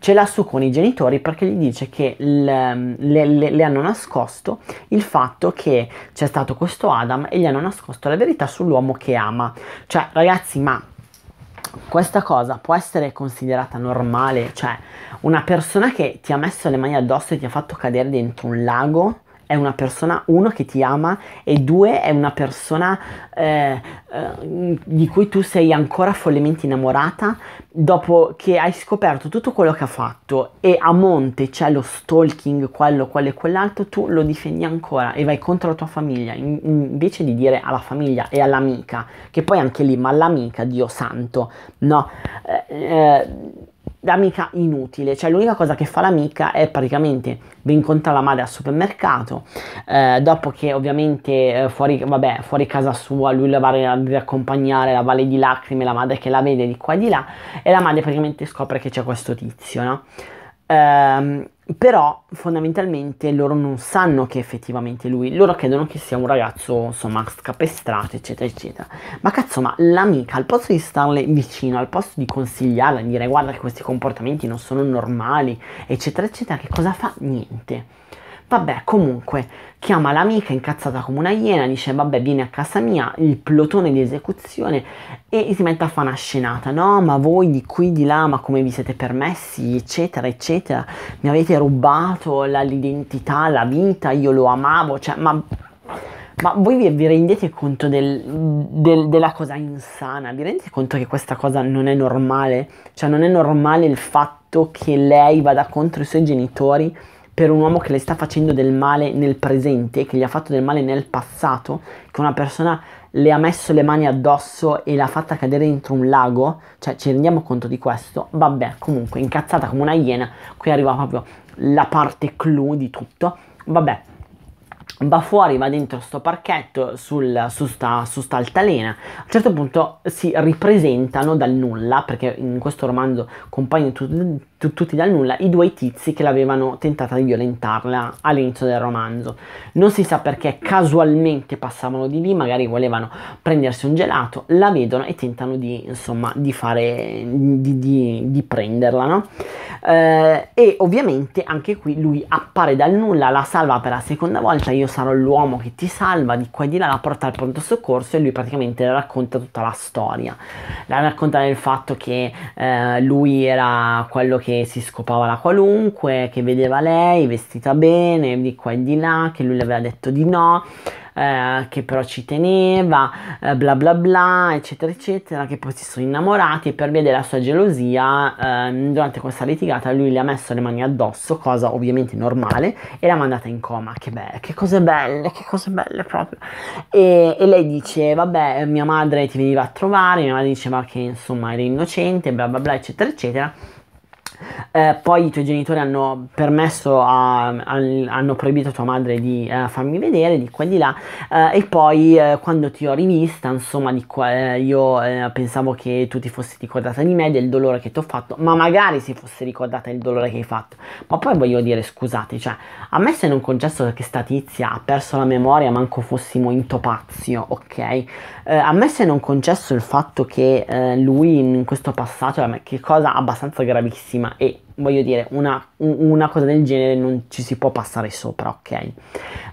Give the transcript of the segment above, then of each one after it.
ce l'ha su con i genitori perché gli dice che le, le, le, hanno nascosto il fatto che c'è stato questo Adam e gli hanno nascosto la verità sull'uomo che ama. Cioè, ragazzi, ma questa cosa può essere considerata normale? Cioè, una persona che ti ha messo le mani addosso e ti ha fatto cadere dentro un lago è una persona, uno, che ti ama e due, è una persona eh, eh, di cui tu sei ancora follemente innamorata dopo che hai scoperto tutto quello che ha fatto e a monte c'è lo stalking, quello, quello e quell'altro, tu lo difendi ancora e vai contro la tua famiglia in, invece di dire alla famiglia e all'amica, che poi anche lì, ma all'amica, Dio santo, no? Eh, eh amica inutile, cioè l'unica cosa che fa l'amica è praticamente vi incontra la madre al supermercato, eh, dopo che ovviamente eh, fuori, vabbè, fuori, casa sua lui la va a riaccompagnare, la valle di lacrime, la madre che la vede di qua e di là e la madre praticamente scopre che c'è questo tizio, no? Ehm, però fondamentalmente loro non sanno che effettivamente lui, loro credono che sia un ragazzo insomma scapestrato eccetera eccetera. Ma cazzo ma l'amica al posto di starle vicino, al posto di consigliarla, di dire guarda che questi comportamenti non sono normali eccetera eccetera, che cosa fa? Niente Vabbè, comunque, chiama l'amica incazzata come una iena, dice vabbè vieni a casa mia, il plotone di esecuzione e si mette a fare una scenata, no ma voi di qui di là, ma come vi siete permessi, eccetera, eccetera, mi avete rubato la, l'identità, la vita, io lo amavo, cioè ma... ma voi vi, vi rendete conto del, del, della cosa insana? Vi rendete conto che questa cosa non è normale? Cioè non è normale il fatto che lei vada contro i suoi genitori per un uomo che le sta facendo del male nel presente, che gli ha fatto del male nel passato, che una persona le ha messo le mani addosso e l'ha fatta cadere dentro un lago, cioè ci rendiamo conto di questo, vabbè, comunque incazzata come una iena, qui arriva proprio la parte clou di tutto, vabbè, va fuori, va dentro sto parchetto sul, su, sta, su sta altalena. A un certo punto si ripresentano dal nulla, perché in questo romanzo compaiono tutti, tu, tutti dal nulla, i due tizi che l'avevano tentata di violentarla all'inizio del romanzo. Non si sa perché casualmente passavano di lì, magari volevano prendersi un gelato, la vedono e tentano di, insomma, di fare, di, di, di prenderla, no? eh, e ovviamente anche qui lui appare dal nulla, la salva per la seconda volta, io sarò l'uomo che ti salva di qua e di là, la porta al pronto soccorso e lui praticamente le racconta tutta la storia. La racconta del fatto che eh, lui era quello che si scopava la qualunque, che vedeva lei vestita bene, di qua e di là, che lui le aveva detto di no eh, che però ci teneva, eh, bla bla bla, eccetera, eccetera, che poi si sono innamorati e per via della sua gelosia eh, durante questa litigata lui le ha messo le mani addosso, cosa ovviamente normale, e l'ha mandata in coma. Che, bello, che cose belle, che cose belle proprio. E, e lei dice, vabbè, mia madre ti veniva a trovare, mia madre diceva che insomma eri innocente, bla bla bla, eccetera, eccetera eh, poi i tuoi genitori hanno permesso, a, a, hanno proibito a tua madre di eh, farmi vedere di qua e di là eh, e poi eh, quando ti ho rivista, insomma, qua, eh, io eh, pensavo che tu ti fossi ricordata di me, del dolore che ti ho fatto, ma magari si fosse ricordata del dolore che hai fatto. Ma poi voglio dire, scusate, cioè, a me se non concesso che sta tizia ha perso la memoria, manco fossimo in topazio, ok? a me se non concesso il fatto che lui in questo passato, che cosa abbastanza gravissima, prima e voglio dire una una cosa del genere non ci si può passare sopra, ok?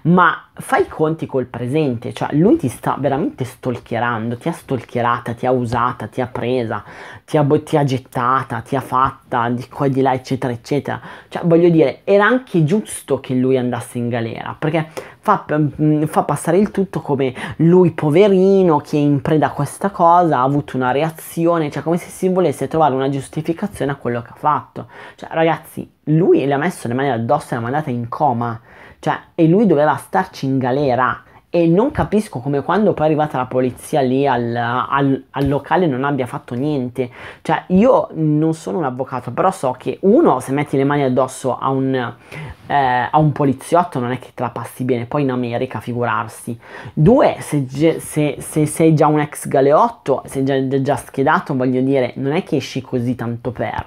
Ma fai i conti col presente, cioè lui ti sta veramente stalkerando, ti ha stalkerata, ti ha usata, ti ha presa, ti ha, ti ha gettata, ti ha fatta di qua e di là, eccetera, eccetera. Cioè, voglio dire, era anche giusto che lui andasse in galera, perché fa, mm, fa passare il tutto come lui poverino che è in preda a questa cosa ha avuto una reazione, cioè come se si volesse trovare una giustificazione a quello che ha fatto. Cioè, ragazzi, lui le ha messo le mani addosso e l'ha mandata in coma, cioè, e lui doveva starci in galera. E non capisco come quando poi è arrivata la polizia lì al, al, al locale non abbia fatto niente. Cioè, io non sono un avvocato, però so che uno, se metti le mani addosso a un, eh, a un poliziotto non è che te la passi bene, poi in America figurarsi. Due, se, se, se sei già un ex galeotto, sei già, già schedato, voglio dire, non è che esci così tanto per.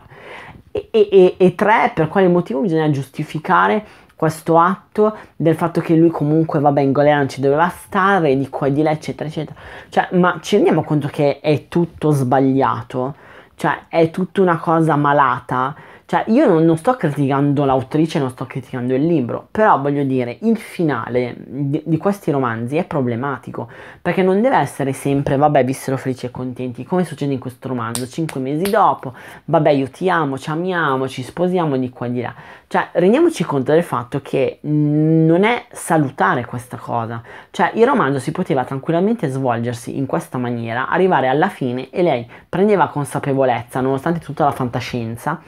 E, e, e tre, per quale motivo bisogna giustificare questo atto del fatto che lui comunque vabbè in galera non ci doveva stare di qua e di là eccetera eccetera cioè ma ci rendiamo conto che è tutto sbagliato cioè è tutta una cosa malata cioè, io non, non sto criticando l'autrice, non sto criticando il libro, però voglio dire, il finale di, di, questi romanzi è problematico, perché non deve essere sempre, vabbè, vissero felici e contenti, come succede in questo romanzo, cinque mesi dopo, vabbè, io ti amo, ci amiamo, ci sposiamo di qua e di là. Cioè, rendiamoci conto del fatto che non è salutare questa cosa. Cioè, il romanzo si poteva tranquillamente svolgersi in questa maniera, arrivare alla fine e lei prendeva consapevolezza, nonostante tutta la fantascienza,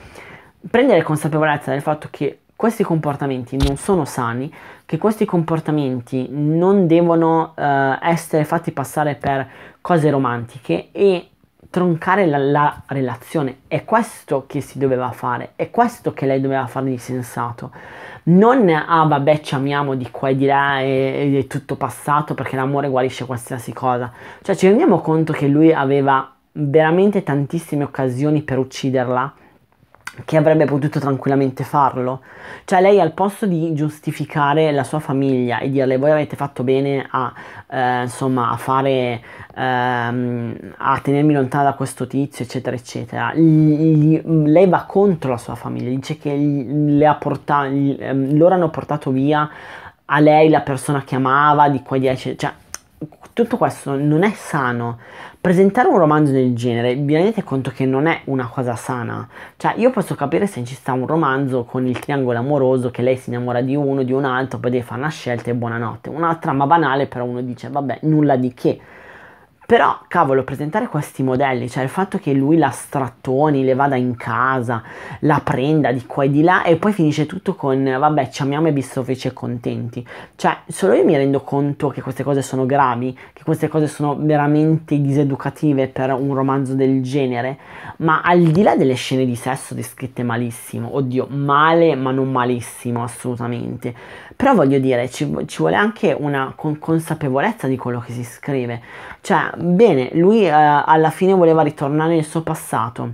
prendere consapevolezza del fatto che questi comportamenti non sono sani, che questi comportamenti non devono eh, essere fatti passare per cose romantiche e troncare la, la, relazione. È questo che si doveva fare, è questo che lei doveva fare di sensato. Non, ah vabbè ci amiamo di qua e di là e, e è tutto passato perché l'amore guarisce qualsiasi cosa. Cioè ci rendiamo conto che lui aveva veramente tantissime occasioni per ucciderla che avrebbe potuto tranquillamente farlo. Cioè lei al posto di giustificare la sua famiglia e dirle voi avete fatto bene a, eh, insomma, a fare, ehm, a tenermi lontana da questo tizio, eccetera, eccetera, gli, lei va contro la sua famiglia, dice che gli, portato, gli, ehm, loro hanno portato via a lei la persona che amava, di quei e cioè tutto questo non è sano. Presentare un romanzo del genere, vi rendete conto che non è una cosa sana. Cioè, io posso capire se ci sta un romanzo con il triangolo amoroso che lei si innamora di uno, di un altro, poi deve fare una scelta e buonanotte. Un'altra, ma banale, però uno dice, vabbè, nulla di che però, cavolo, presentare questi modelli, cioè il fatto che lui la strattoni, le vada in casa, la prenda di qua e di là e poi finisce tutto con vabbè, ci amiamo e bissofici e contenti. Cioè, solo io mi rendo conto che queste cose sono gravi, che queste cose sono veramente diseducative per un romanzo del genere, ma al di là delle scene di sesso descritte malissimo, oddio, male ma non malissimo assolutamente. Però voglio dire, ci, ci vuole anche una consapevolezza di quello che si scrive. Cioè, bene, lui eh, alla fine voleva ritornare nel suo passato.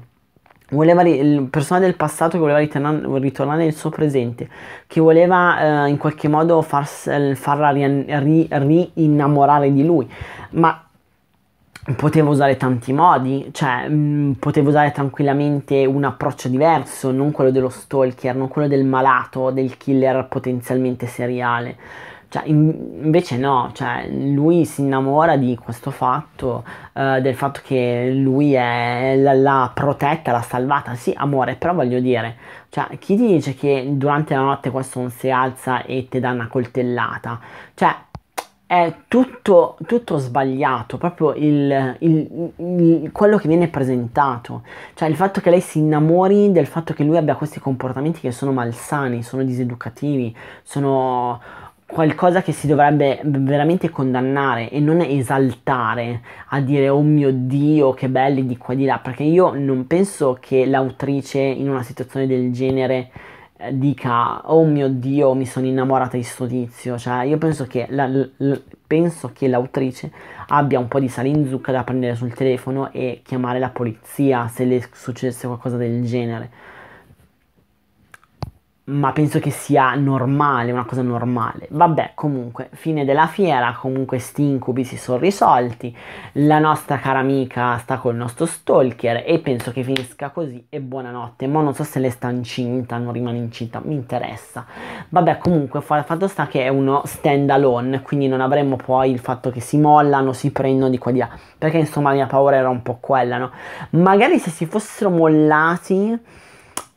Voleva ri- il personaggio del passato che voleva ritorn- ritornare nel suo presente, che voleva eh, in qualche modo fars- eh, farla rinnamorare ri- ri- di lui, ma poteva usare tanti modi, cioè mh, mm, potevo usare tranquillamente un approccio diverso, non quello dello stalker, non quello del malato, del killer potenzialmente seriale cioè, invece no, cioè, lui si innamora di questo fatto, eh, del fatto che lui è, la protetta, l'ha salvata. Sì, amore, però voglio dire, cioè, chi ti dice che durante la notte questo non si alza e ti dà una coltellata? Cioè, è tutto, tutto sbagliato, proprio il, il, il, quello che viene presentato. Cioè, il fatto che lei si innamori del fatto che lui abbia questi comportamenti che sono malsani, sono diseducativi, sono qualcosa che si dovrebbe veramente condannare e non esaltare a dire oh mio dio che belli di qua di là perché io non penso che l'autrice in una situazione del genere eh, dica oh mio dio mi sono innamorata di sto tizio cioè io penso che, la, l, penso che l'autrice abbia un po' di sale in zucca da prendere sul telefono e chiamare la polizia se le succedesse qualcosa del genere ma penso che sia normale, una cosa normale. Vabbè, comunque, fine della fiera, comunque sti incubi si sono risolti, la nostra cara amica sta col nostro stalker e penso che finisca così e buonanotte. Ma non so se le sta incinta, non rimane incinta, mi interessa. Vabbè, comunque, fatto sta che è uno stand alone, quindi non avremmo poi il fatto che si mollano, si prendono di qua di là, perché insomma la mia paura era un po' quella, no? Magari se si fossero mollati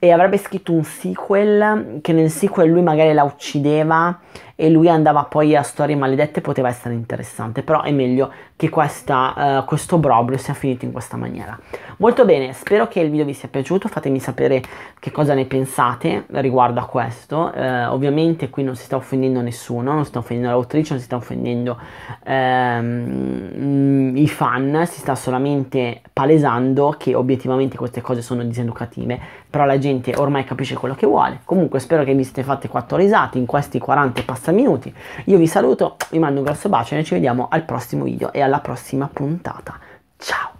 e avrebbe scritto un sequel che nel sequel lui magari la uccideva e lui andava poi a storie maledette poteva essere interessante però è meglio che questa, uh, questo brobrio sia finito in questa maniera molto bene spero che il video vi sia piaciuto fatemi sapere che cosa ne pensate riguardo a questo uh, ovviamente qui non si sta offendendo nessuno non si sta offendendo l'autrice non si sta offendendo um, i fan si sta solamente palesando che obiettivamente queste cose sono diseducative, però la gente ormai capisce quello che vuole. Comunque spero che vi siete fatte quattro risate in questi 40 passa minuti. Io vi saluto, vi mando un grosso bacio e ci vediamo al prossimo video e alla prossima puntata. Ciao!